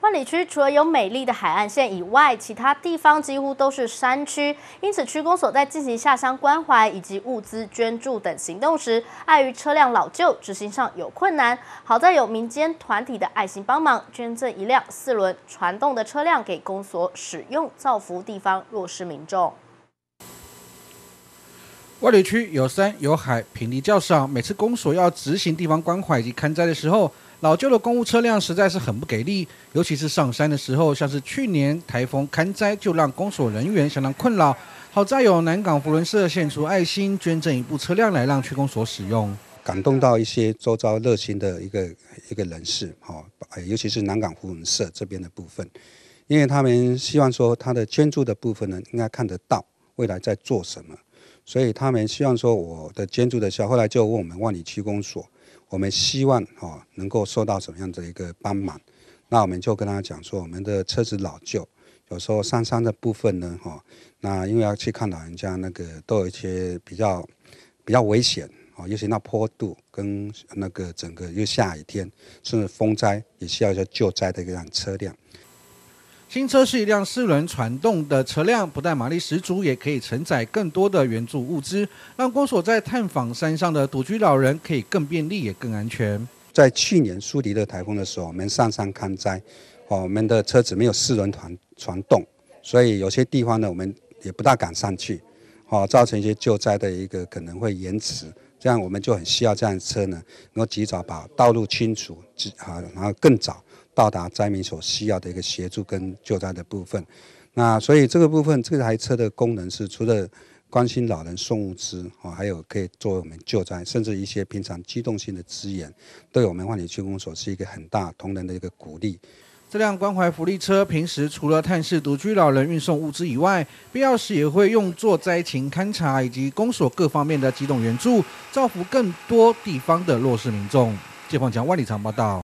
万里区除了有美丽的海岸线以外，其他地方几乎都是山区，因此区公所在进行下乡关怀以及物资捐助等行动时，碍于车辆老旧，执行上有困难。好在有民间团体的爱心帮忙，捐赠一辆四轮传动的车辆给公所使用，造福地方弱势民众。万里区有山有海，平地较少，每次公所要执行地方关怀以及勘灾的时候。老旧的公务车辆实在是很不给力，尤其是上山的时候，像是去年台风勘灾就让公所人员相当困扰。好在有南港福伦社献出爱心，捐赠一部车辆来让区公所使用，感动到一些周遭热心的一个一个人士。好，尤其是南港福伦社这边的部分，因为他们希望说他的捐助的部分呢，应该看得到未来在做什么。所以他们希望说我的捐助的小，后来就问我们万里区公所，我们希望哈能够受到什么样的一个帮忙？那我们就跟他讲说，我们的车子老旧，有时候上山的部分呢哈，那因为要去看老人家，那个都有一些比较比较危险啊，尤其那坡度跟那个整个又下雨天，甚至风灾也需要一些救灾的一个车辆。新车是一辆四轮传动的车辆，不但马力十足，也可以承载更多的援助物资，让公所在探访山上的独居老人可以更便利，也更安全。在去年苏迪勒台风的时候，我们上山抗灾，哦，我们的车子没有四轮传传动，所以有些地方呢，我们也不大敢上去，哦，造成一些救灾的一个可能会延迟，这样我们就很需要这辆车呢，能够及早把道路清除，啊，然后更早。到达灾民所需要的一个协助跟救灾的部分，那所以这个部分，这台车的功能是除了关心老人送物资哦，还有可以作为我们救灾，甚至一些平常机动性的支援，对我们万里区公所是一个很大同仁的一个鼓励。这辆关怀福利车平时除了探视独居老人、运送物资以外，必要时也会用作灾情勘查以及公所各方面的机动援助，造福更多地方的弱势民众。谢宏强，万里长报道。